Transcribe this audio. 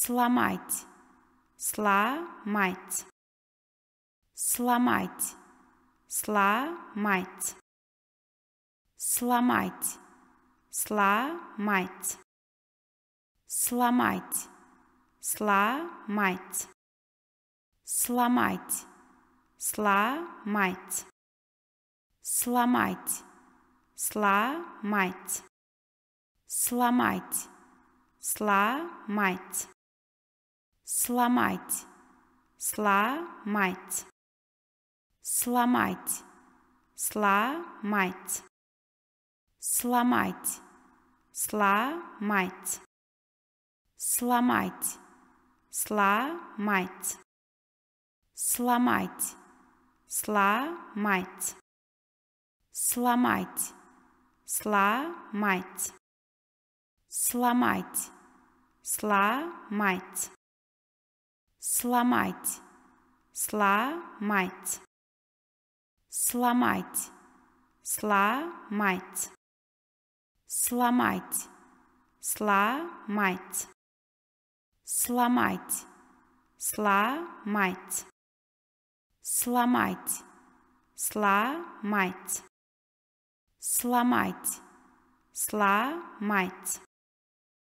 сломать, сломать, сломать, сломать, сломать, сломать, сломать, сломать, сломать, сломать, сломать, сломать, сломать, сломать сломать, сломать, сломать, сломать, сломать, сломать, сломать, сломать, сломать, сломать, сломать, сломать, сломать, сломать, сломать, сломать, сломать, сломать, сломать, сломать, сломать, сломать, сломать, сломать, сломать, сломать.